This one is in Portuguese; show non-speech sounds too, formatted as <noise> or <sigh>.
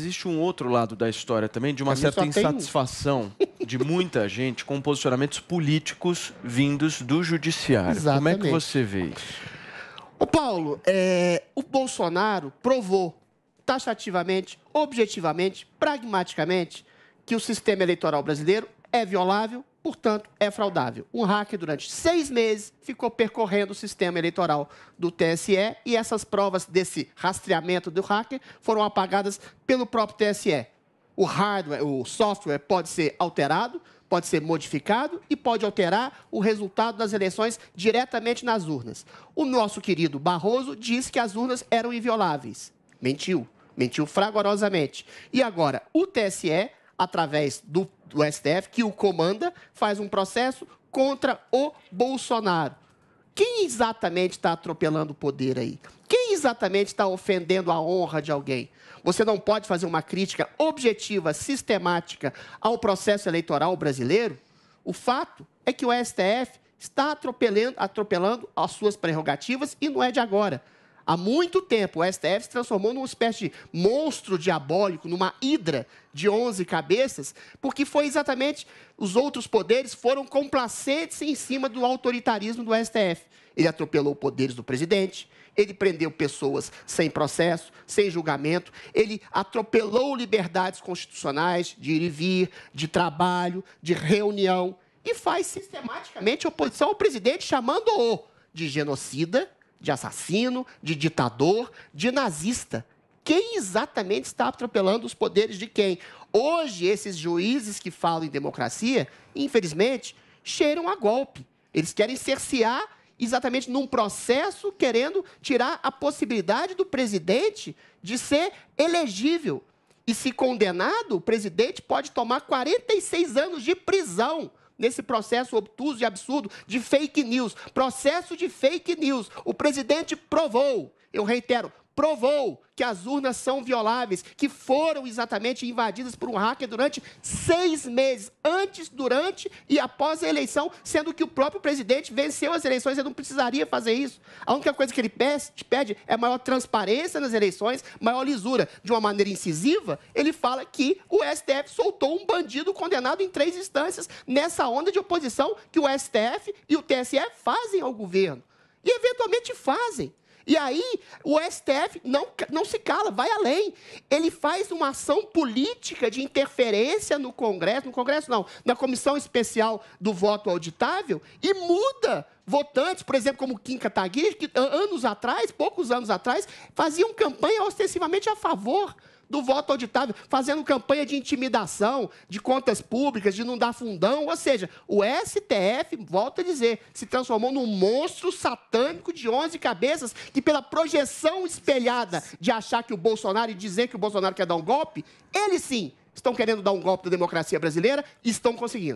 Existe um outro lado da história também, de uma certa insatisfação de muita <laughs> gente com posicionamentos políticos vindos do judiciário. Exatamente. Como é que você vê isso? Ô Paulo, é, o Bolsonaro provou taxativamente, objetivamente, pragmaticamente, que o sistema eleitoral brasileiro é violável, portanto, é fraudável. Um hacker, durante seis meses, ficou percorrendo o sistema eleitoral do TSE e essas provas desse rastreamento do hacker foram apagadas pelo próprio TSE. O hardware, o software pode ser alterado, pode ser modificado e pode alterar o resultado das eleições diretamente nas urnas. O nosso querido Barroso disse que as urnas eram invioláveis. Mentiu. Mentiu fragorosamente. E agora, o TSE através do, do STF, que o comanda, faz um processo contra o Bolsonaro. Quem exatamente está atropelando o poder aí? Quem exatamente está ofendendo a honra de alguém? Você não pode fazer uma crítica objetiva, sistemática ao processo eleitoral brasileiro? O fato é que o STF está atropelando, atropelando as suas prerrogativas e não é de agora. Há muito tempo, o STF se transformou numa espécie de monstro diabólico, numa hidra de 11 cabeças, porque foi exatamente os outros poderes foram complacentes em cima do autoritarismo do STF. Ele atropelou poderes do presidente, ele prendeu pessoas sem processo, sem julgamento, ele atropelou liberdades constitucionais de ir e vir, de trabalho, de reunião, e faz sistematicamente oposição ao presidente, chamando-o de genocida de assassino, de ditador, de nazista. Quem exatamente está atropelando os poderes de quem? Hoje, esses juízes que falam em democracia, infelizmente, cheiram a golpe. Eles querem cercear exatamente num processo querendo tirar a possibilidade do presidente de ser elegível. E se condenado, o presidente pode tomar 46 anos de prisão nesse processo obtuso e absurdo de fake news. Processo de fake news. O presidente provou, eu reitero, provou que as urnas são violáveis, que foram exatamente invadidas por um hacker durante seis meses, antes, durante e após a eleição, sendo que o próprio presidente venceu as eleições e não precisaria fazer isso. A única coisa que ele pede é maior transparência nas eleições, maior lisura. De uma maneira incisiva, ele fala que o STF soltou um bandido condenado em três instâncias nessa onda de oposição que o STF e o TSE fazem ao governo. E eventualmente fazem. E aí o STF não, não se cala, vai além. Ele faz uma ação política de interferência no Congresso, no Congresso não, na Comissão Especial do Voto Auditável, e muda votantes, por exemplo, como Kim Kataguiri, que anos atrás, poucos anos atrás, faziam campanha ostensivamente a favor do voto auditável, fazendo campanha de intimidação, de contas públicas, de não dar fundão. Ou seja, o STF, volta a dizer, se transformou num monstro satânico de 11 cabeças que, pela projeção espelhada de achar que o Bolsonaro e dizer que o Bolsonaro quer dar um golpe, ele sim estão querendo dar um golpe da democracia brasileira e estão conseguindo.